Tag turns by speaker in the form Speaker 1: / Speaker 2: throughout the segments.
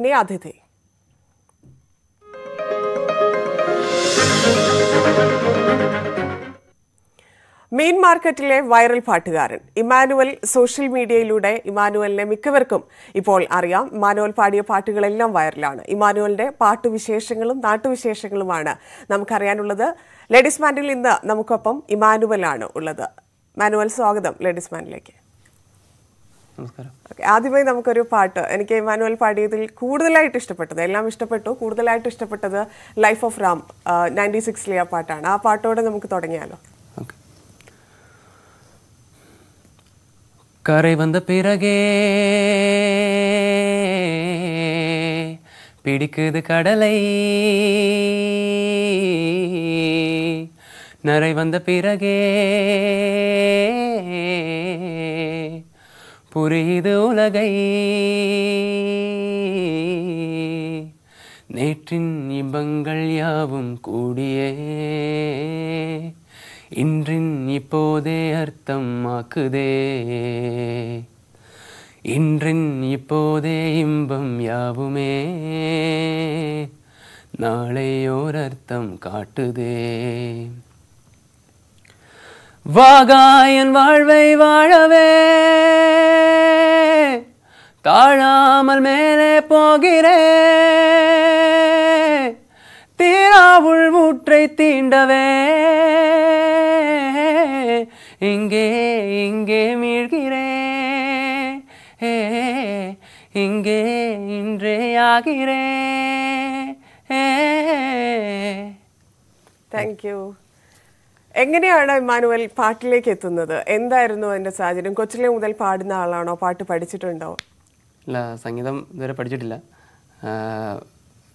Speaker 1: ഇനി അതിഥി മീൻ മാർക്കറ്റിലെ വൈറൽ പാട്ടുകാരൻ ഇമാനുവൽ സോഷ്യൽ മീഡിയയിലൂടെ ഇമാനുവലിനെ മിക്കവർക്കും ഇപ്പോൾ അറിയാം ഇമാനുവൽ പാടിയ പാട്ടുകളെല്ലാം വൈറലാണ് ഇമാനുവലിന്റെ പാട്ടുവിശേഷങ്ങളും നാട്ടുവിശേഷങ്ങളുമാണ് നമുക്കറിയാനുള്ളത് ലേഡീസ് മാൻഡിൽ ഇന്ന് നമുക്കൊപ്പം ആണ് ഉള്ളത് മാനുവൽ സ്വാഗതം ലേഡീസ് മാൻഡിലേക്ക് നമസ്കാരം ആദ്യമായി നമുക്കൊരു പാട്ട് എനിക്ക് ഇമാനുവൽ പാടിയതിൽ കൂടുതലായിട്ട് ഇഷ്ടപ്പെട്ടത് എല്ലാം ഇഷ്ടപ്പെട്ടു കൂടുതലായിട്ട് ഇഷ്ടപ്പെട്ടത് ലൈഫ് ഓഫ് റാം നയൻറ്റി സിക്സിലെ ആ പാട്ടാണ് ആ പാട്ടോടെ നമുക്ക് തുടങ്ങിയാലോ
Speaker 2: കറി വന്ന പിറകേ പിടിക്കുത് കടലൈ நரை വന്ന പിറകേ புரியுது உலகை நேற்றின் இன்பங்கள் யாவும் கூடியே இன்றின் இப்போதே அர்த்தம் ஆக்குதே இன்றின் இப்போதே இன்பம் யாவுமே நாளை ஓர் அர்த்தம் காட்டுதே வாகாயன் வாழ்வை வாழவே താഴാമൽ മേലെ പോകിരേ തീരാവുൾ മുറ്റை തീണ്ടവേ ഇങ്ങേ ഇങ്ങേ മീഴ്കിരേ ഇങ്ങേ
Speaker 1: ഇൻറേ ആകിരേ താങ്ക് യു എങ്ങനെയാണ് ഇമ്മാനുവൽ പാട്ടിലേക്ക് എത്തുന്നത് എന്തായിരുന്നു എൻ്റെ സാഹചര്യം കൊച്ചിലെ മുതൽ പാടുന്ന ആളാണോ പാട്ട് പഠിച്ചിട്ടുണ്ടോ
Speaker 3: ഇല്ല സംഗീതം ഇതുവരെ പഠിച്ചിട്ടില്ല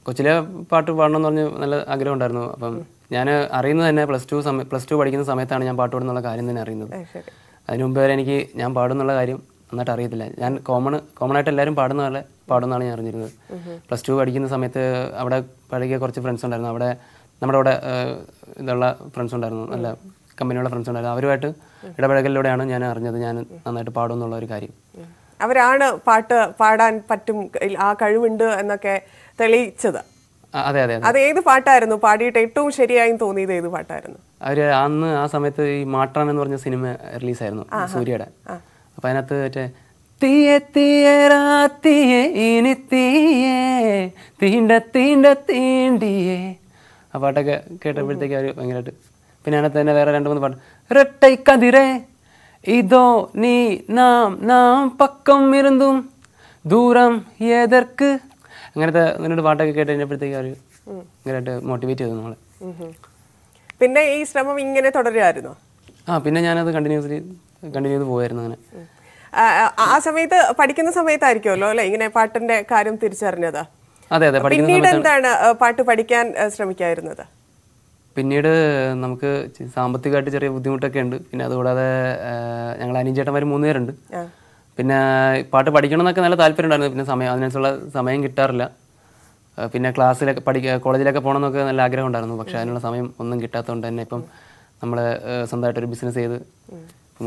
Speaker 3: കൊച്ചിലെ പാട്ട് എന്ന് പറഞ്ഞ് നല്ല ആഗ്രഹം ഉണ്ടായിരുന്നു അപ്പം ഞാൻ അറിയുന്നത് തന്നെ പ്ലസ് ടു സമയം പ്ലസ് ടു പഠിക്കുന്ന സമയത്താണ് ഞാൻ പാട്ട് പാടുന്നുള്ള കാര്യം തന്നെ അറിയുന്നത് അതിനു മുമ്പ് വരെ എനിക്ക് ഞാൻ പാടുന്നുള്ള കാര്യം നന്നായിട്ട് അറിയത്തില്ല ഞാൻ കോമൺ കോമൺ ആയിട്ട് എല്ലാവരും പാടുന്ന പോലെ പാടുന്നതാണ് ഞാൻ അറിഞ്ഞിരുന്നത് പ്ലസ് ടു പഠിക്കുന്ന സമയത്ത് അവിടെ പഴകിയ കുറച്ച് ഫ്രണ്ട്സ് ഉണ്ടായിരുന്നു അവിടെ നമ്മുടെ അവിടെ ഇതുള്ള ഫ്രണ്ട്സ് ഉണ്ടായിരുന്നു നല്ല കമ്പനിയുള്ള ഫ്രണ്ട്സ് ഉണ്ടായിരുന്നു അവരുമായിട്ട് ഇടപഴകലിലൂടെയാണ് ഞാൻ അറിഞ്ഞത് ഞാൻ നന്നായിട്ട് പാടുന്നുള്ള ഒരു കാര്യം
Speaker 1: അവരാണ് പാട്ട് പാടാൻ പറ്റും ആ കഴിവുണ്ട് എന്നൊക്കെ തെളിയിച്ചത് അതെ അതെ അത് ഏത് പാട്ടായിരുന്നു പാടിയിട്ട് ഏറ്റവും ശരിയായി തോന്നിയത് ഏത് പാട്ടായിരുന്നു
Speaker 3: അവര് അന്ന് ആ സമയത്ത് ഈ മാട്ടാൻ എന്ന് പറഞ്ഞ സിനിമ റിലീസായിരുന്നു സൂര്യയുടെ അപ്പൊ അതിനകത്ത് മറ്റേ
Speaker 1: തീയ തീയ രാത്തിയെ ഇനി
Speaker 3: തീയേ തീണ്ട തീണ്ട തീണ്ടിയേ ആ പാട്ടൊക്കെ കേട്ടപ്പോഴത്തേക്ക് അവർ ഭയങ്കരമായിട്ട് പിന്നെ അതിനകത്ത് തന്നെ വേറെ രണ്ട് മൂന്ന് പാട്ട് റെട്ടൈ കതിരേ இதோ நீ നാം നാം பக்கம் இருந்தும் ദൂരം எதற்கு അങ്ങനത്തെ അങ്ങനൊരു പാട്ടൊക്കെ കേട്ട് കഴിഞ്ഞപ്പോഴത്തേക്ക് അവർ ഭയങ്കരമായിട്ട് മോട്ടിവേറ്റ് ചെയ്തു
Speaker 1: പിന്നെ ഈ ശ്രമം ഇങ്ങനെ തുടരുമായിരുന്നു
Speaker 3: ആ പിന്നെ ഞാനത് കണ്ടിന്യൂസ്ലി കണ്ടിന്യൂ ചെയ്ത് പോയായിരുന്നു അങ്ങനെ
Speaker 1: ആ സമയത്ത് പഠിക്കുന്ന സമയത്തായിരിക്കുമല്ലോ അല്ലെ ഇങ്ങനെ പാട്ടിന്റെ കാര്യം തിരിച്ചറിഞ്ഞത്
Speaker 3: അതെ അതെ പിന്നീട് എന്താണ്
Speaker 1: പാട്ട് പഠിക്കാൻ ശ്രമിക്കായിരുന്നത്
Speaker 3: പിന്നീട് നമുക്ക് സാമ്പത്തികമായിട്ട് ചെറിയ ബുദ്ധിമുട്ടൊക്കെ ഉണ്ട് പിന്നെ അതുകൂടാതെ ഞങ്ങൾ അനിഞ്ചേട്ടന്മാർ മൂന്ന് പേരുണ്ട് പിന്നെ പാട്ട് പഠിക്കണം എന്നൊക്കെ നല്ല താല്പര്യം ഉണ്ടായിരുന്നു പിന്നെ സമയം അതിനനുസരിച്ചുള്ള സമയം കിട്ടാറില്ല പിന്നെ ക്ലാസ്സിലൊക്കെ പഠിക്ക കോളേജിലൊക്കെ പോകണം എന്നൊക്കെ നല്ല ആഗ്രഹം ഉണ്ടായിരുന്നു പക്ഷെ അതിനുള്ള സമയം ഒന്നും കിട്ടാത്തതുകൊണ്ട് തന്നെ ഇപ്പം നമ്മൾ ഒരു ബിസിനസ് ചെയ്ത്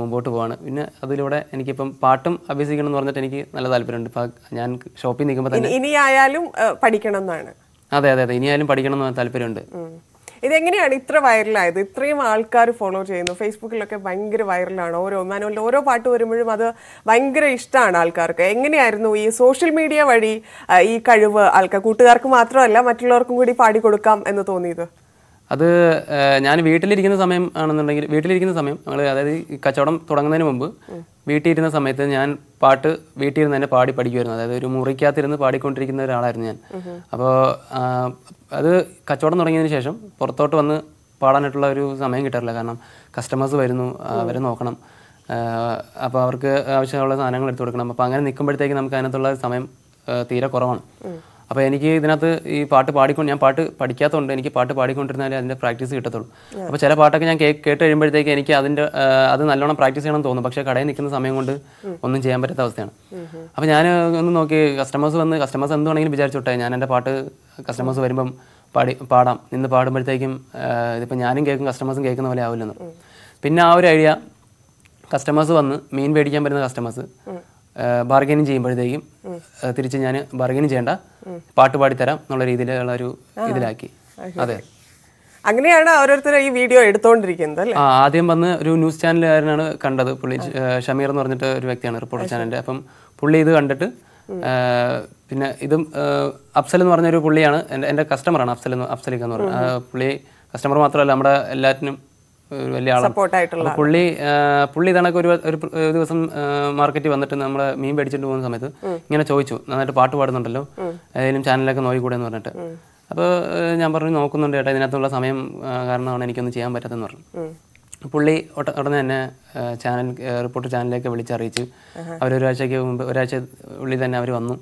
Speaker 3: മുമ്പോട്ട് പോവാണ് പിന്നെ അതിലൂടെ എനിക്കിപ്പം പാട്ടും അഭ്യസിക്കണം എന്ന് പറഞ്ഞിട്ട് എനിക്ക് നല്ല താല്പര്യമുണ്ട് ഇപ്പം ഞാൻ ഷോപ്പിൽ നിൽക്കുമ്പോൾ തന്നെ ഇനി
Speaker 1: ആയാലും പഠിക്കണം എന്നാണ്
Speaker 3: അതെ അതെ അതെ ഇനിയായാലും പഠിക്കണം എന്ന് താല്പര്യമുണ്ട്
Speaker 1: ഇതെങ്ങനെയാണ് ഇത്ര വൈറലായത് ഇത്രയും ആൾക്കാർ ഫോളോ ചെയ്യുന്നു ഫേസ്ബുക്കിലൊക്കെ ഭയങ്കര വൈറലാണ് ഓരോ മാനുവലിൻ്റെ ഓരോ പാട്ട് വരുമ്പോഴും അത് ഭയങ്കര ഇഷ്ടമാണ് ആൾക്കാർക്ക് എങ്ങനെയായിരുന്നു ഈ സോഷ്യൽ മീഡിയ വഴി ഈ കഴിവ് ആൾക്കാർ കൂട്ടുകാർക്ക് മാത്രമല്ല മറ്റുള്ളവർക്കും കൂടി പാടിക്കൊടുക്കാം എന്ന് തോന്നിയത്
Speaker 3: അത് ഞാൻ വീട്ടിലിരിക്കുന്ന സമയം ആണെന്നുണ്ടെങ്കിൽ വീട്ടിലിരിക്കുന്ന സമയം ഞങ്ങൾ അതായത് ഈ കച്ചവടം തുടങ്ങുന്നതിന് മുമ്പ് വീട്ടിലിരുന്ന സമയത്ത് ഞാൻ പാട്ട് വീട്ടിലിരുന്ന് തന്നെ പാടി പഠിക്കുമായിരുന്നു അതായത് ഒരു മുറിക്കകത്തിരുന്ന് പാടിക്കൊണ്ടിരിക്കുന്ന ഒരാളായിരുന്നു ഞാൻ അപ്പോൾ അത് കച്ചവടം തുടങ്ങിയതിന് ശേഷം പുറത്തോട്ട് വന്ന് പാടാനായിട്ടുള്ള ഒരു സമയം കിട്ടാറില്ല കാരണം കസ്റ്റമേഴ്സ് വരുന്നു അവരെ നോക്കണം അപ്പോൾ അവർക്ക് ആവശ്യമുള്ള സാധനങ്ങൾ എടുത്തു കൊടുക്കണം അപ്പോൾ അങ്ങനെ നിൽക്കുമ്പോഴത്തേക്ക് നമുക്ക് അതിനകത്തുള്ള സമയം തീരെ കുറവാണ് അപ്പോൾ എനിക്ക് ഇതിനകത്ത് ഈ പാട്ട് പാടിക്കൊണ്ട് ഞാൻ പാട്ട് പഠിക്കാത്തതുകൊണ്ട് എനിക്ക് പാട്ട് പാടിക്കൊണ്ടിരുന്നാലേ അതിൻ്റെ പ്രാക്ടീസ് കിട്ടത്തുള്ളൂ അപ്പോൾ ചില പാട്ടൊക്കെ ഞാൻ കേട്ട് കഴിയുമ്പോഴത്തേക്ക് എനിക്ക് അതിൻ്റെ അത് നല്ലോണം പ്രാക്ടീസ് ചെയ്യണം തോന്നും പക്ഷേ കടയിൽ നിൽക്കുന്ന സമയം കൊണ്ട് ഒന്നും ചെയ്യാൻ പറ്റാത്ത അവസ്ഥയാണ് അപ്പോൾ ഞാൻ ഒന്ന് നോക്കി കസ്റ്റമേഴ്സ് വന്ന് കസ്റ്റമേഴ്സ് എന്തുവാണെങ്കിലും വിചാരിച്ചോട്ടെ ഞാൻ എൻ്റെ പാട്ട് കസ്റ്റമേഴ്സ് വരുമ്പം പാടി പാടാം നിന്ന് പാടുമ്പോഴത്തേക്കും ഇതിപ്പോൾ ഞാനും കേൾക്കും കസ്റ്റമേഴ്സും കേൾക്കുന്ന പോലെ ആവില്ലെന്ന് പിന്നെ ആ ഒരു ഐഡിയ കസ്റ്റമേഴ്സ് വന്ന് മീൻ മേടിക്കാൻ വരുന്ന കസ്റ്റമേഴ്സ് ബാർഗൈനിങ് ചെയ്യുമ്പോഴത്തേക്കും തിരിച്ച് ഞാൻ ബാർഗൈനിങ് ചെയ്യണ്ട പാട്ട് പാടിത്തരാം എന്നുള്ള രീതിയിലുള്ള ഒരു ഇതിലാക്കി അതെ
Speaker 1: അങ്ങനെയാണ് ഓരോരുത്തർ ഈ വീഡിയോ എടുത്തോണ്ടിരിക്കുന്നത്
Speaker 3: ആദ്യം വന്ന് ഒരു ന്യൂസ് ചാനലുകാരനാണ് കണ്ടത് പുള്ളി ഷമീർ എന്ന് പറഞ്ഞിട്ട് ഒരു വ്യക്തിയാണ് റിപ്പോർട്ടർ ചാനലിന്റെ അപ്പം പുള്ളി ഇത് കണ്ടിട്ട് പിന്നെ ഇതും അഫ്സൽ എന്ന് പറഞ്ഞൊരു പുള്ളിയാണ് എൻ്റെ എൻ്റെ കസ്റ്റമറാണ് അഫ്സൽ എന്ന് എന്ന് പറഞ്ഞത് പുള്ളി കസ്റ്റമർ മാത്രമല്ല നമ്മുടെ എല്ലാറ്റിനും ഒരു വലിയ ആളാണ് പുള്ളി പുള്ളി തണക്ക് ഒരു ഒരു ദിവസം മാർക്കറ്റിൽ വന്നിട്ട് നമ്മൾ മീൻ പേടിച്ചിട്ട് പോകുന്ന സമയത്ത് ഇങ്ങനെ ചോദിച്ചു നന്നായിട്ട് പാട്ട് പാടുന്നുണ്ടല്ലോ ഏതെങ്കിലും ചാനലൊക്കെ നോക്കിക്കൂടെ എന്ന് പറഞ്ഞിട്ട് അപ്പോൾ ഞാൻ പറഞ്ഞു നോക്കുന്നുണ്ട് ചേട്ടാ ഇതിനകത്തുള്ള സമയം കാരണമാണ് എനിക്കൊന്നും ചെയ്യാൻ പറ്റാത്തെന്ന് പറഞ്ഞു പുള്ളി ഉടനെ തന്നെ ചാനൽ റിപ്പോർട്ട് ചാനലിലേക്ക് വിളിച്ചറിയിച്ച് ഒരാഴ്ചക്ക് മുമ്പ് ഒരാഴ്ച ഉള്ളിൽ തന്നെ അവർ വന്നു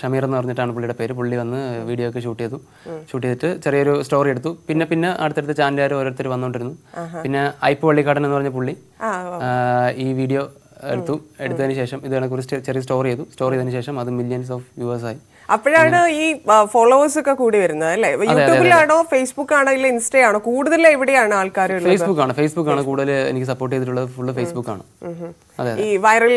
Speaker 3: ഷമീർ എന്ന് പറഞ്ഞിട്ടാണ് പുള്ളിയുടെ പേര് പുള്ളി വന്ന് വീഡിയോ ഒക്കെ ഷൂട്ട് ചെയ്തു ഷൂട്ട് ചെയ്തിട്ട് ചെറിയൊരു സ്റ്റോറി എടുത്തു പിന്നെ പിന്നെ അടുത്തടുത്ത് ചാനലുകാർ ഓരോരുത്തർ വന്നുകൊണ്ടിരുന്നു പിന്നെ ഐപ്പ് പള്ളിക്കാടൻ എന്ന് പറഞ്ഞ പുള്ളി ഈ വീഡിയോ എടുത്തു എടുത്തതിന് ശേഷം ഇതിനെ കുറിച്ച് ചെറിയ സ്റ്റോറി ചെയ്തു സ്റ്റോറി ചെയ്തതിന് ശേഷം അത് മില്യൻസ് ഓഫ് വ്യൂവേഴ്സായി
Speaker 1: അപ്പോഴാണ് ഈ ഫോളോവേഴ്സ് ഒക്കെ കൂടി വരുന്നത് അല്ലേ യൂട്യൂബിലാണോ ഫേസ്ബുക്ക് ആണോ ഇല്ല ഇൻസ്റ്റ ആണോ കൂടുതൽ എവിടെയാണ് ആൾക്കാർ ഫേസ്ബുക്ക്
Speaker 3: ആണ് ഫേസ്ബുക്ക് ആണ് കൂടുതൽ എനിക്ക് സപ്പോർട്ട് ചെയ്തിട്ടുള്ളത് ഫുള്ള് ഫേസ്ബുക്ക് ആണ് ഈ
Speaker 1: വൈറൽ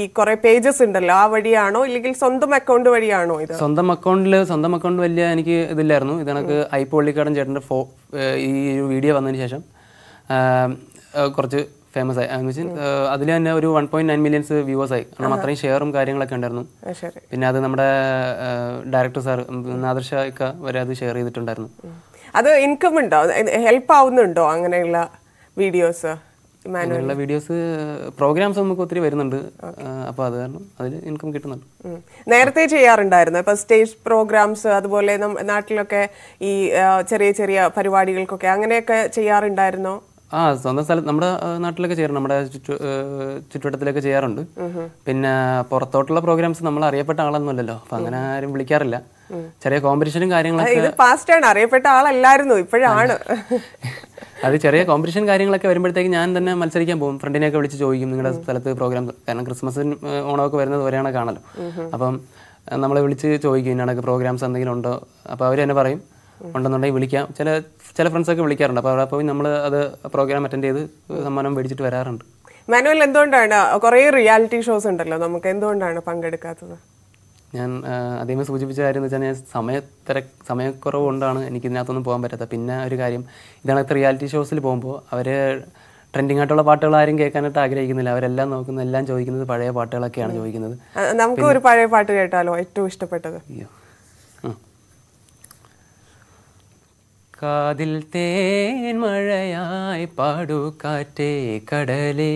Speaker 1: ഈ കുറെ പേജസ് ഉണ്ടല്ലോ ആ വഴിയാണോ ഇല്ലെങ്കിൽ സ്വന്തം അക്കൗണ്ട് വഴിയാണോ ഇത്
Speaker 3: സ്വന്തം അക്കൗണ്ടിൽ സ്വന്തം അക്കൗണ്ട് വലിയ എനിക്ക് ഇതില്ലായിരുന്നു ഇത് എനിക്ക് ഐ പൊള്ളിക്കാടൻ ചേട്ടൻ്റെ ഫോ ഈ വീഡിയോ വന്നതിന് ശേഷം കുറച്ച് ഫേമസ് ആയി എന്ന് വെച്ചാൽ അതിൽ തന്നെ ഒരു one point nine millions viewers ആയി കാരണം അത്രയും ഷെയറും കാര്യങ്ങളൊക്കെ ഉണ്ടായിരുന്നു പിന്നെ അത് നമ്മുടെ ഡയറക്ടർ സാർ നാദർഷ ഒക്കെ വരെ അത് ഷെയർ ചെയ്തിട്ടുണ്ടായിരുന്നു
Speaker 1: അത് ഇൻകം ഉണ്ടോ ഹെൽപ്പ് ആവുന്നുണ്ടോ അങ്ങനെയുള്ള വീഡിയോസ് അങ്ങനെയുള്ള
Speaker 3: വീഡിയോസ് പ്രോഗ്രാംസ് നമുക്ക് ഒത്തിരി വരുന്നുണ്ട് അപ്പോൾ അത് കാരണം അതിൽ ഇൻകം കിട്ടുന്നുണ്ട്
Speaker 1: നേരത്തെ ചെയ്യാറുണ്ടായിരുന്നു ഇപ്പൊ സ്റ്റേജ് പ്രോഗ്രാംസ് അതുപോലെ നാട്ടിലൊക്കെ ഈ ചെറിയ ചെറിയ പരിപാടികൾക്കൊക്കെ അങ്ങനെയൊക്കെ ചെയ്യാറുണ്ടായിരുന്നോ
Speaker 3: ആ സ്വന്തം സ്ഥലത്ത് നമ്മുടെ നാട്ടിലൊക്കെ ചെയ്യാറ് നമ്മുടെ ചുറ്റു ചുറ്റുവട്ടത്തിലൊക്കെ ചെയ്യാറുണ്ട് പിന്നെ പുറത്തോട്ടുള്ള പ്രോഗ്രാംസ് നമ്മൾ അറിയപ്പെട്ട ആളൊന്നുമല്ലല്ലോ അപ്പൊ അങ്ങനെ ആരും വിളിക്കാറില്ല ചെറിയ കോമ്പറ്റീഷനും കാര്യങ്ങളൊക്കെ
Speaker 1: പാസ്റ്റ് ആണ് അറിയപ്പെട്ട ആളല്ലായിരുന്നു ഇപ്പോഴാണ്
Speaker 3: അത് ചെറിയ കോമ്പറ്റീഷൻ കാര്യങ്ങളൊക്കെ വരുമ്പോഴത്തേക്ക് ഞാൻ തന്നെ മത്സരിക്കാൻ പോകും ഫ്രണ്ടിനെയൊക്കെ വിളിച്ച് ചോദിക്കും നിങ്ങളുടെ സ്ഥലത്ത് പ്രോഗ്രാം കാരണം ക്രിസ്മസിന് ഓണമൊക്കെ വരുന്നത് വരെയാണ് കാണലോ അപ്പം നമ്മളെ വിളിച്ച് ചോദിക്കും ഇന്നടക്ക് പ്രോഗ്രാംസ് എന്തെങ്കിലും ഉണ്ടോ അപ്പൊ അവർ തന്നെ പറയും ഉണ്ടെന്നുണ്ടെങ്കിൽ വിളിക്കാം ചില ചില ഫ്രണ്ട്സൊക്കെ വിളിക്കാറുണ്ട് അപ്പോൾ അവിടെ പോയി നമ്മൾ അത് പ്രോഗ്രാം അറ്റൻഡ് ചെയ്ത് സമ്മാനം മേടിച്ചിട്ട് വരാറുണ്ട്
Speaker 1: മാനുവൽ എന്തുകൊണ്ടാണ് കുറേ റിയാലിറ്റി ഷോസ് ഉണ്ടല്ലോ നമുക്ക് എന്തുകൊണ്ടാണ് പങ്കെടുക്കാത്തത്
Speaker 3: ഞാൻ ആദ്യമേ സൂചിപ്പിച്ച കാര്യം എന്ന് വെച്ചാൽ ഞാൻ സമയത്തിര സമയക്കുറവ് കൊണ്ടാണ് എനിക്ക് ഇതിനകത്തൊന്നും പോകാൻ പറ്റാത്തത് പിന്നെ ഒരു കാര്യം ഇതിനകത്ത് റിയാലിറ്റി ഷോസിൽ പോകുമ്പോൾ അവർ ട്രെൻഡിങ് ആയിട്ടുള്ള പാട്ടുകൾ ആരും കേൾക്കാനായിട്ട് ആഗ്രഹിക്കുന്നില്ല അവരെല്ലാം നോക്കുന്ന എല്ലാം ചോദിക്കുന്നത് പഴയ പാട്ടുകളൊക്കെയാണ് ചോദിക്കുന്നത് നമുക്ക് ഒരു
Speaker 1: പഴയ പാട്ട് കേട്ടാലോ ഏറ്റവും ഇഷ്ടപ്പെട്ടത് അയ്യോ
Speaker 2: കാതിൽ തേൻ മഴയായി പാടു കാറ്റേ കടലേ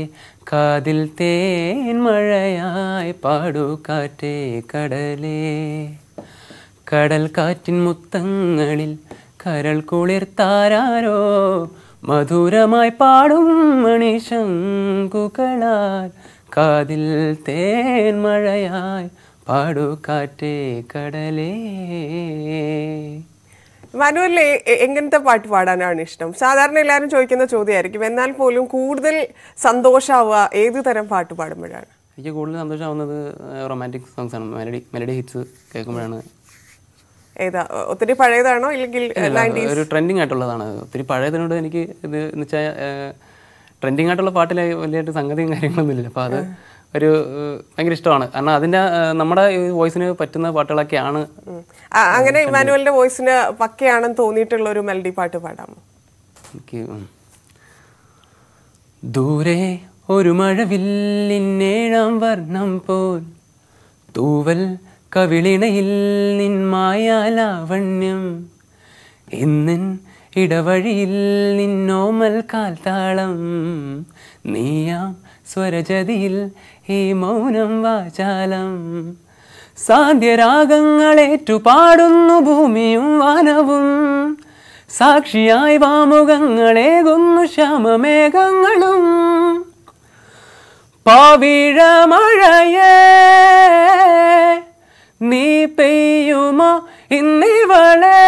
Speaker 2: കാതിൽ തേൻ മഴയായി പാടു കാറ്റേ കടലേ കടൽ കാറ്റിൻ മുത്തങ്ങളിൽ കരൾ കുളിർത്താരോ മധുരമായി പാടും മണിശങ്കുകളാൽ കാതിൽ തേൻ മഴയായി പാടു കാറ്റേ കടലേ
Speaker 1: മനുവൽ എങ്ങനത്തെ പാട്ട് പാടാനാണ് ഇഷ്ടം സാധാരണ എല്ലാവരും ചോദിക്കുന്ന ചോദ്യമായിരിക്കും എന്നാൽ പോലും കൂടുതൽ സന്തോഷമാവുക ഏത് തരം പാട്ട് പാടുമ്പോഴാണ്
Speaker 3: എനിക്ക് കൂടുതൽ സന്തോഷമാവുന്നത് റൊമാൻറ്റിക് സോങ്സ് ആണ് മെലഡി മെലഡി ഹിറ്റ്സ് കേൾക്കുമ്പോഴാണ്
Speaker 1: ഏതാ ഒത്തിരി പഴയതാണോ ഇല്ലെങ്കിൽ ഒരു
Speaker 3: ട്രെൻഡിങ് ആയിട്ടുള്ളതാണ് ഒത്തിരി പഴയതിനോട് എനിക്ക് ഇത് എന്ന് വെച്ചാൽ ട്രെൻഡിങ് ആയിട്ടുള്ള പാട്ടിൽ വലിയായിട്ട് സംഗതിയും കാര്യങ്ങളൊന്നും ഇല്ല അപ്പോൾ അത് ഒരു ഭയങ്കര ഇഷ്ടമാണ് കാരണം അതിൻ്റെ നമ്മുടെ വോയിസിന് പറ്റുന്ന പാട്ടുകളൊക്കെയാണ്
Speaker 1: അങ്ങനെ ഇമാനുവലിന്റെ വോയിസിന് പക്കയാണെന്ന് തോന്നിയിട്ടുള്ള ഒരു മെലഡി പാട്ട് പാടാമോ
Speaker 2: ദൂരെ ഒരു മഴവില്ലിന്നേഴാം വർണ്ണം പോൽ തൂവൽ കവിളിണയിൽ നിന്മായാലാവണ്യം ഇന്നിൻ ഇടവഴിയിൽ നിന്നോമൽ കാൽത്താളം നീയാം സ്വരജതിയിൽ ഈ മൗനം വാചാലം സാധ്യരാഗങ്ങളേറ്റുപാടുന്നു ഭൂമിയും വനവും സാക്ഷിയായി വാമുഖങ്ങളേകുന്നു ശ്യാമമേഘങ്ങളും പവിഴ മഴയേ നീ പെയ്യുമോ ഇന്നിവളെ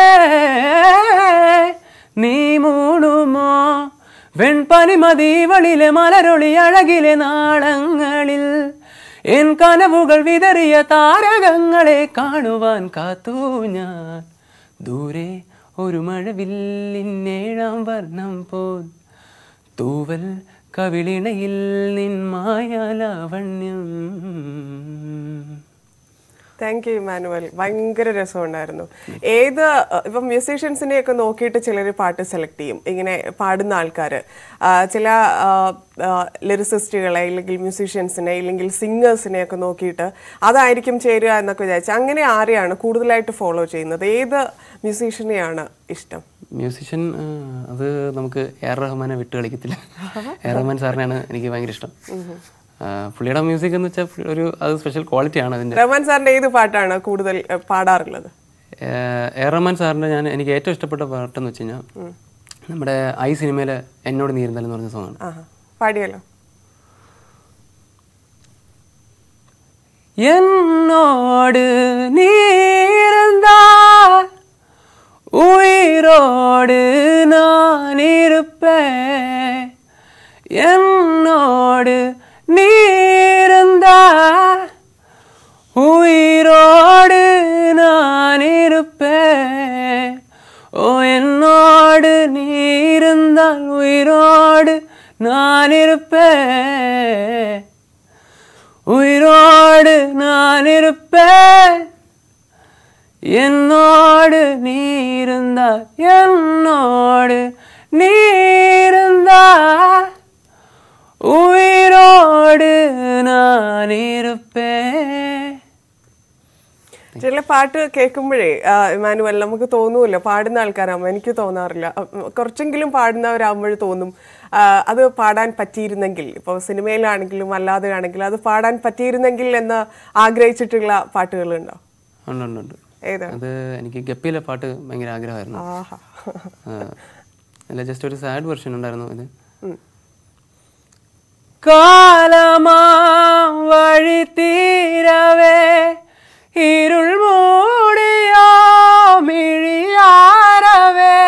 Speaker 2: നീ മൂടുമോ വെൺപനിമതീവളിലെ മലരൊളി അഴകിലെ നാളങ്ങളിൽ എൻ കനവുകൾ വിതറിയ താരകങ്ങളെ കാണുവാൻ കാത്തു ഞാൻ ദൂരെ ഒരു മഴവില്ലിന്നേഴാം വർണ്ണം പോൽ തൂവൽ കവിളിണയിൽ
Speaker 1: നിൻ മായാലാവണ്യം താങ്ക് യു മാനുവൽ ഭയങ്കര രസമുണ്ടായിരുന്നു ഏത് ഇപ്പം മ്യൂസീഷ്യൻസിനെ ഒക്കെ നോക്കിയിട്ട് ചിലർ പാട്ട് സെലക്ട് ചെയ്യും ഇങ്ങനെ പാടുന്ന ആൾക്കാർ ചില ലിറിസിസ്റ്റുകളെ ഇല്ലെങ്കിൽ മ്യൂസീഷ്യൻസിനെ ഇല്ലെങ്കിൽ സിംഗേഴ്സിനെ ഒക്കെ നോക്കിയിട്ട് അതായിരിക്കും ചേരുക എന്നൊക്കെ വിചാരിച്ചു അങ്ങനെ ആരെയാണ് കൂടുതലായിട്ട് ഫോളോ ചെയ്യുന്നത് ഏത് മ്യൂസീഷ്യനെയാണ് ഇഷ്ടം
Speaker 3: മ്യൂസിഷ്യൻ അത് നമുക്ക് എ ആർ റഹ്മാനെ വിട്ട് കളിക്കത്തില്ല എ റഹ്മാൻ സാറിനെയാണ് എനിക്ക് ഭയങ്കര ഇഷ്ടം പുള്ളിയുടെ മ്യൂസിക് എന്ന് വെച്ചാൽ ഒരു അത് സ്പെഷ്യൽ ക്വാളിറ്റി ആണ് അതിൻ്റെ
Speaker 1: റഹ്മാൻ സാറിൻ്റെ ഏത് പാട്ടാണ് കൂടുതൽ പാടാറുള്ളത്
Speaker 3: എ റഹ്മാൻ സാറിൻ്റെ ഞാൻ എനിക്ക് ഏറ്റവും ഇഷ്ടപ്പെട്ട പാട്ടെന്ന് വെച്ച് കഴിഞ്ഞാൽ നമ്മുടെ ഐ സിനിമയിലെ എന്നോട് നീരുന്നൽ എന്ന് പറഞ്ഞ
Speaker 1: സോങ്ങാണ് പാടിയല്ലോ
Speaker 3: എന്നോട്
Speaker 2: നീരുന്നാ உயிரோடு நான் എന്നോട് நீருந்தால் உயிரோடு நான் இருப்பேன் ஓ என்னோடு நீருந்தால் உயிரோடு நான் இருப்பேன் உயிரோடு நான் இருப்பேன் എന്നോട് നീരുന്ന എന്നോട് നീരുന്താ
Speaker 1: ചില പാട്ട് കേൾക്കുമ്പോഴേ ഇമാനുവൽ നമുക്ക് തോന്നൂല്ല പാടുന്ന ആൾക്കാരാകുമ്പോൾ എനിക്ക് തോന്നാറില്ല കുറച്ചെങ്കിലും പാടുന്നവരാകുമ്പോൾ തോന്നും അത് പാടാൻ പറ്റിയിരുന്നെങ്കിൽ ഇപ്പോൾ സിനിമയിലാണെങ്കിലും അല്ലാതെ ആണെങ്കിലും അത് പാടാൻ പറ്റിയിരുന്നെങ്കിൽ എന്ന് ആഗ്രഹിച്ചിട്ടുള്ള പാട്ടുകളുണ്ടോ
Speaker 3: ഉണ്ടുണ്ട് അത് എനിക്ക് ഗപ്പിയിലെ പാട്ട് ഭയങ്കര ആഗ്രഹമായിരുന്നു ജസ്റ്റ് ഒരു സാഡ് വെർഷൻ ഉണ്ടായിരുന്നു
Speaker 2: காலமா வழி தீரவே இருள் மூடியாமிழியாரவே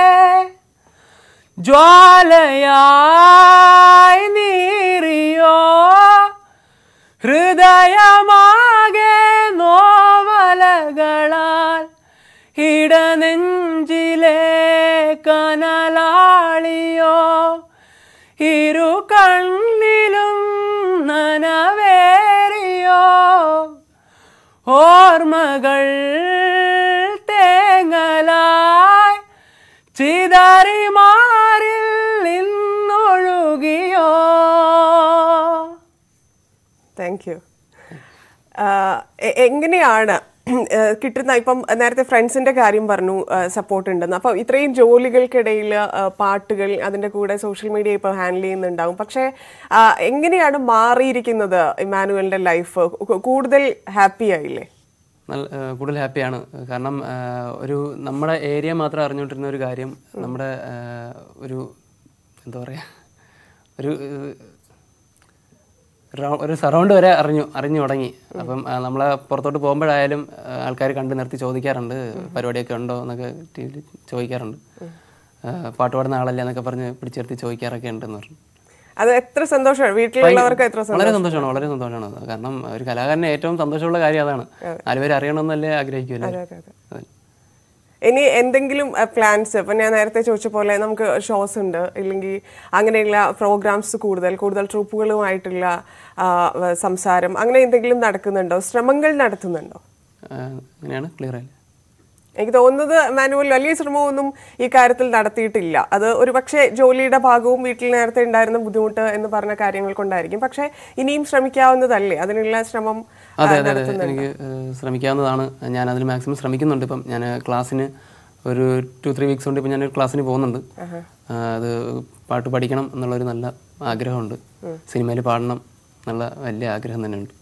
Speaker 2: ஜுவாலையாய் நீரியோ ஹிருதயா ഓർമ്മകൾ തേങ്ങലായി ചിതറി മാറി
Speaker 1: നിന്നൊഴുകിയോ താങ്ക് യു uh, എങ്ങനെയാണ് കിട്ടുന്ന ഇപ്പം നേരത്തെ ഫ്രണ്ട്സിന്റെ കാര്യം പറഞ്ഞു സപ്പോർട്ട് ഉണ്ടെന്ന് അപ്പൊ ഇത്രയും ജോലികൾക്കിടയിൽ പാട്ടുകൾ അതിന്റെ കൂടെ സോഷ്യൽ മീഡിയ ഇപ്പൊ ഹാൻഡിൽ ചെയ്യുന്നുണ്ടാവും പക്ഷേ എങ്ങനെയാണ് മാറിയിരിക്കുന്നത് ഇമാനുവലിന്റെ ലൈഫ് കൂടുതൽ ഹാപ്പി ആയില്ലേ
Speaker 3: നല്ല കൂടുതൽ ഹാപ്പിയാണ് കാരണം ഒരു നമ്മുടെ ഏരിയ മാത്രം അറിഞ്ഞുകൊണ്ടിരുന്ന ഒരു കാര്യം നമ്മുടെ ഒരു എന്താ പറയുക ഒരു ഒരു സറൗണ്ട് വരെ അറിഞ്ഞു അറിഞ്ഞു തുടങ്ങി അപ്പം നമ്മളെ പുറത്തോട്ട് പോകുമ്പോഴായാലും ആൾക്കാർ കണ്ടു നിർത്തി ചോദിക്കാറുണ്ട് പരിപാടിയൊക്കെ ഉണ്ടോ എന്നൊക്കെ ചോദിക്കാറുണ്ട് പാട്ട് പാടുന്ന ആളല്ലേ എന്നൊക്കെ പറഞ്ഞ് പിടിച്ചെടുത്ത് ചോദിക്കാറൊക്കെ ഉണ്ടെന്ന് പറഞ്ഞു
Speaker 1: അത് എത്ര സന്തോഷമാണ് വീട്ടിലുള്ളവർക്ക് എത്ര വളരെ സന്തോഷമാണ്
Speaker 3: വളരെ സന്തോഷമാണ് കാരണം ഒരു കലാകാരനെ ഏറ്റവും സന്തോഷമുള്ള കാര്യം അതാണ് ആരും അറിയണമെന്നല്ലേ ആഗ്രഹിക്കുമല്ലോ
Speaker 1: ഇനി എന്തെങ്കിലും പ്ലാൻസ് ഇപ്പം ഞാൻ നേരത്തെ ചോദിച്ച പോലെ നമുക്ക് ഷോസ് ഉണ്ട് ഇല്ലെങ്കിൽ അങ്ങനെയുള്ള പ്രോഗ്രാംസ് കൂടുതൽ കൂടുതൽ ട്രൂപ്പുകളുമായിട്ടുള്ള സംസാരം അങ്ങനെ എന്തെങ്കിലും നടക്കുന്നുണ്ടോ ശ്രമങ്ങൾ നടത്തുന്നുണ്ടോ ക്ലിയർ എനിക്ക് തോന്നുന്നത് മാനുവൽ വലിയ ശ്രമമൊന്നും ഈ കാര്യത്തിൽ നടത്തിയിട്ടില്ല അത് ഒരു പക്ഷേ ജോലിയുടെ ഭാഗവും വീട്ടിൽ നേരത്തെ ഉണ്ടായിരുന്ന ബുദ്ധിമുട്ട് എന്ന് പറഞ്ഞ കാര്യങ്ങൾ കൊണ്ടായിരിക്കും പക്ഷേ ഇനിയും ശ്രമിക്കാവുന്നതല്ലേ അതിനുള്ള ശ്രമം അതെ അതെ അതെ എനിക്ക്
Speaker 3: ശ്രമിക്കാവുന്നതാണ് ഞാൻ അതിന് മാക്സിമം ശ്രമിക്കുന്നുണ്ട് ഇപ്പം ഞാൻ ക്ലാസ്സിന് ഒരു ടു ത്രീ വീക്സ് കൊണ്ട് ഇപ്പം ഞാനൊരു ക്ലാസ്സിന് പോകുന്നുണ്ട് അത് പാട്ട് പഠിക്കണം എന്നുള്ളൊരു നല്ല ആഗ്രഹമുണ്ട് സിനിമയിൽ പാടണം
Speaker 1: എന്നുള്ള വലിയ ആഗ്രഹം തന്നെയുണ്ട്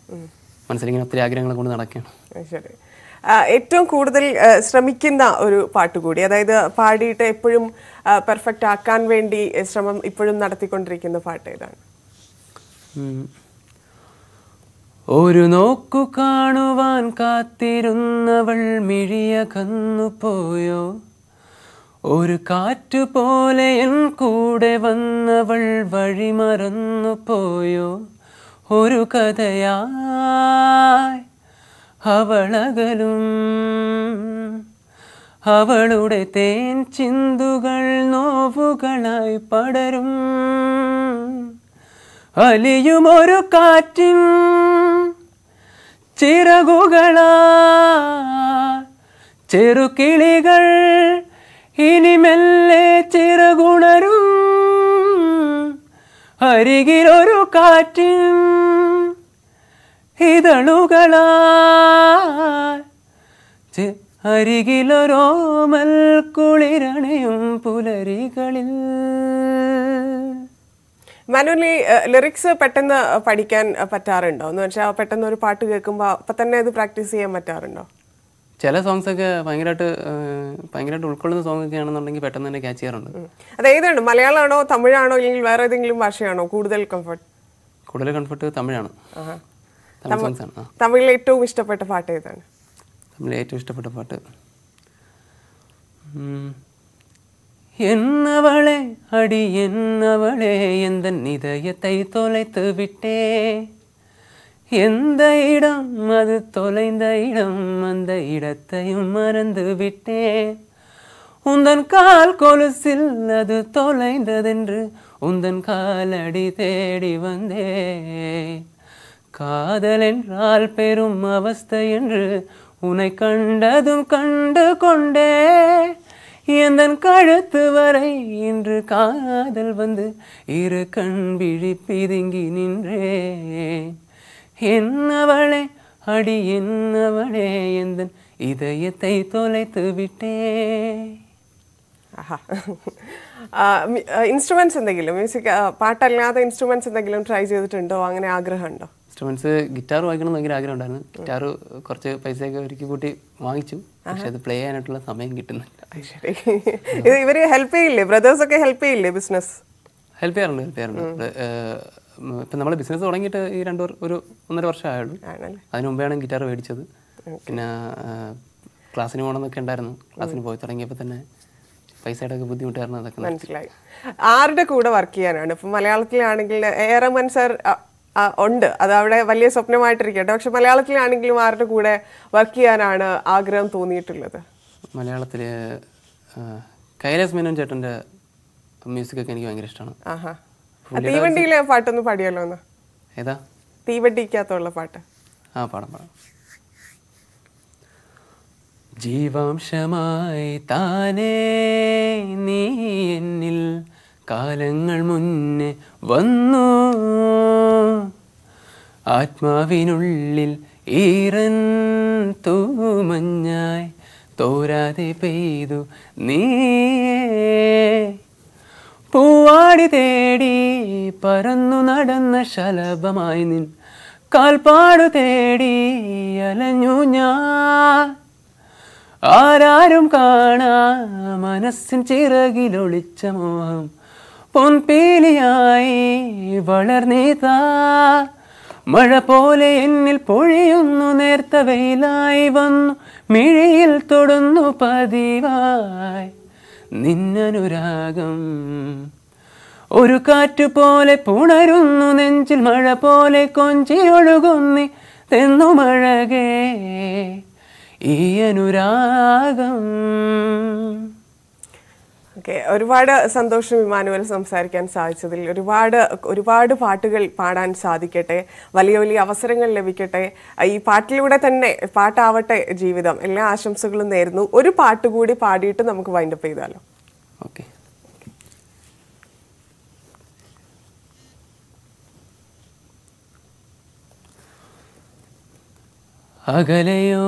Speaker 3: മനസ്സിലിങ്ങനെ ഒത്തിരി ആഗ്രഹങ്ങൾ കൊണ്ട് നടക്കുകയാണ്
Speaker 1: ശരി ഏറ്റവും കൂടുതൽ ശ്രമിക്കുന്ന ഒരു പാട്ട് കൂടി അതായത് പാടിയിട്ട് എപ്പോഴും പെർഫെക്റ്റ് ആക്കാൻ വേണ്ടി ശ്രമം ഇപ്പോഴും നടത്തിക്കൊണ്ടിരിക്കുന്ന പാട്ട് ഏതാണ്
Speaker 2: ഒരു നോക്കു കാണുവാൻ കാത്തിരുന്നവൾ മിഴിയ കന്നുപോയോ ഒരു കാറ്റു പോലെ എൻ കൂടെ വന്നവൾ വഴി മറന്നു പോയോ ഒരു കഥയായി അവളകലും അവളുടെ തേൻ ചിന്തുകൾ നോവുകളായി പടരും അലിയുമൊരു കാറ്റിൻ ചിറകുകള ചെറുകിളികൾ ഇനി മെല്ലെ ചിറകുണരും അരികിലൊരു കാറ്റിൻ ഇതളുകളാൽ അരികിലൊരോമൽ കുളിരണയും പുലരികളിൽ
Speaker 1: മാനുവലി ലിറിക്സ് പെട്ടെന്ന് പഠിക്കാൻ പറ്റാറുണ്ടോ എന്ന് വെച്ചാൽ പെട്ടെന്ന് ഒരു പാട്ട് കേൾക്കുമ്പോൾ അപ്പം തന്നെ അത് പ്രാക്ടീസ് ചെയ്യാൻ പറ്റാറുണ്ടോ
Speaker 3: ചില സോങ്സ് ഒക്കെ ഭയങ്കരമായിട്ട് ഭയങ്കരമായിട്ട് ഉൾക്കൊള്ളുന്ന സോങ് ഒക്കെ ആണെന്നുണ്ടെങ്കിൽ പെട്ടെന്ന് തന്നെ ക്യാച്ച് ചെയ്യാറുണ്ട്
Speaker 1: അത് ഏതാണ് മലയാളമാണോ തമിഴാണോ അല്ലെങ്കിൽ വേറെ ഏതെങ്കിലും ഭാഷയാണോ കൂടുതൽ കംഫർട്ട്
Speaker 3: കൂടുതൽ കംഫർട്ട് തമിഴാണ്
Speaker 1: തമിഴ് സോങ്സ് ആണ് തമിഴിൽ ഏറ്റവും ഇഷ്ടപ്പെട്ട പാട്ട് ഏതാണ്
Speaker 3: തമിഴിൽ ഏറ്റവും ഇഷ്ടപ്പെട്ട പാട്ട്
Speaker 2: என்னவளே அடி என்னவளே எந்த நிதயத்தை தொலைத்து விட்டே எந்த இடம் அது தொலைந்த இடம் அந்த இடத்தையும் மறந்து விட்டே உந்தன் கால் கொலுசில் அது தொலைந்ததென்று உந்தன் காலடி தேடி வந்தே காதல் என்றால் பெரும் அவஸ்தை என்று உன்னை கண்டதும் கண்டு கொண்டே எந்தன் கழுத்து வரை இன்று காதல் வந்து இரு கண் விழி பிதுங்கி நின்றே என்னவளே அடி என்னவளே எந்தன்
Speaker 1: இதயத்தை தொலைத்து விட்டே ഇൻസ്ട്രുമെൻസ് എന്തെങ്കിലും മ്യൂസിക് പാട്ടല്ലാത്ത ഇൻസ്ട്രുമെൻസ് എന്തെങ്കിലും ട്രൈ ചെയ്തിട്ടുണ്ടോ അങ്ങനെ ആഗ്രഹമുണ്ടോ
Speaker 3: ഇൻസ്ട്രുമെന്റ്സ് ഗിറ്റാർ വായിക്കണം ഭയങ്കര ആഗ്രഹം ഉണ്ടായിരുന്നു ഗിറ്റാർ കുറച്ച് പൈസയൊക്കെ ഒരുക്കി കൂട്ടി വാങ്ങിച്ചു പക്ഷെ അത് പ്ലേ ചെയ്യാനായിട്ടുള്ള സമയം കിട്ടുന്നില്ല
Speaker 1: ഇവര് ഹെൽപ്പ് ചെയ്യില്ലേ ബ്രദേഴ്സ് ഒക്കെ ഹെൽപ്പ് ചെയ്യില്ലേ ബിസിനസ്
Speaker 3: ഹെൽപ്പ് ചെയ്യാറുണ്ട് ഹെൽപ്പ് ചെയ്യാറുണ്ട് നമ്മൾ ബിസിനസ് തുടങ്ങിയിട്ട് ഈ രണ്ട് ഒരു ഒന്നര വർഷം ആയുള്ളൂ അതിനു മുമ്പെയാണ് ഗിറ്റാർ മേടിച്ചത് പിന്നെ ക്ലാസ്സിന് പോകണമെന്നൊക്കെ ഉണ്ടായിരുന്നു ക്ലാസ്സിന് പോയി തുടങ്ങിയപ്പോ തന്നെ പൈസയുടെ ബുദ്ധിമുട്ടായിരുന്നു അതൊക്കെ
Speaker 1: മനസ്സിലായി ആരുടെ കൂടെ വർക്ക് ചെയ്യാനാണ് ഇപ്പൊ മലയാളത്തിലാണെങ്കിൽ ഏറെ സർ ഉണ്ട് അത് അവിടെ വലിയ സ്വപ്നമായിട്ടിരിക്കട്ടെ പക്ഷെ മലയാളത്തിലാണെങ്കിലും ആരുടെ കൂടെ വർക്ക് ചെയ്യാനാണ് ആഗ്രഹം തോന്നിയിട്ടുള്ളത്
Speaker 3: മലയാളത്തില് കൈലാസ് മേനോൻ ചേട്ടൻ്റെ മ്യൂസിക് ഒക്കെ എനിക്ക് ഭയങ്കര ഇഷ്ടമാണ്
Speaker 1: തീവണ്ടിയിലെ പാട്ടൊന്ന് പാടിയല്ലോ ഒന്ന് ഏതാ തീവണ്ടിക്കകത്തുള്ള പാട്ട്
Speaker 3: ആ പാടാം പാടാം
Speaker 2: ജീവാംശമായി താനേ നീ എന്നിൽ കാലങ്ങൾ മുന്നേ വന്നു ആത്മാവിനുള്ളിൽ ഈറൻ തൂമഞ്ഞായി തോരാതെ പെയ്തു നീ പൂവാടി തേടി പരന്നു നടന്ന ശലഭമായി നിൻ കാൽപ്പാടു തേടി അലഞ്ഞു ഞാൻ ആരാരും കാണാ മനസ്സിൻ ചിറകിലൊളിച്ച മോഹം പൊൻപീലിയായി വളർന്നീതാ മഴ പോലെ എന്നിൽ പൊഴിയുന്നു നേർത്ത വെയിലായി വന്നു മിഴിയിൽ തൊടുന്നു പതിവായി നിന്നനുരാഗം ഒരു കാറ്റു പോലെ പുണരുന്നു നെഞ്ചിൽ മഴ പോലെ ഒഴുകുന്നി തെന്നു മഴകേ ഈ അനുരാഗം
Speaker 1: ഓക്കെ ഒരുപാട് സന്തോഷം ഇമാനുവൽ സംസാരിക്കാൻ സാധിച്ചതിൽ ഒരുപാട് ഒരുപാട് പാട്ടുകൾ പാടാൻ സാധിക്കട്ടെ വലിയ വലിയ അവസരങ്ങൾ ലഭിക്കട്ടെ ഈ പാട്ടിലൂടെ തന്നെ പാട്ടാവട്ടെ ജീവിതം എല്ലാ ആശംസകളും നേരുന്നു ഒരു പാട്ട് കൂടി പാടിയിട്ട് നമുക്ക് വൈൻഡപ്പ് ചെയ്താലോ ഓക്കെ
Speaker 2: അകലയോ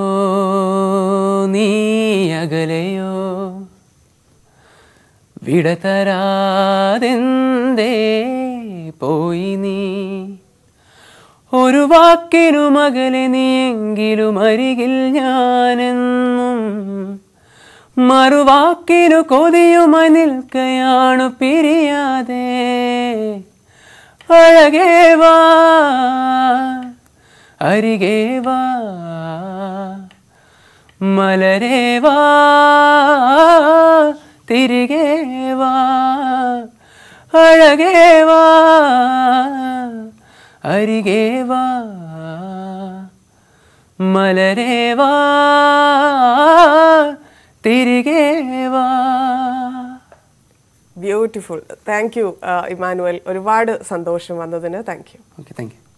Speaker 2: നീ അകലയോ വിടതരാതെന്തേ പോയി നീ ഒരു വാക്കിനു മകലെ നീയെങ്കിലും അരികിൽ ഞാനെന്നും മറുവാക്കിനു കൊതിയുമായി നിൽക്കയാണു പിരിയാതെ അഴകേവാ അരികേവാ മലരേവാ തിരികേവാ അഴകേവാ അരികേവാ മലരേവാ
Speaker 1: തിരികേവാ beautiful thank you Emmanuel uh, ഒരുപാട് സന്തോഷം വന്നതിന് thank you okay thank U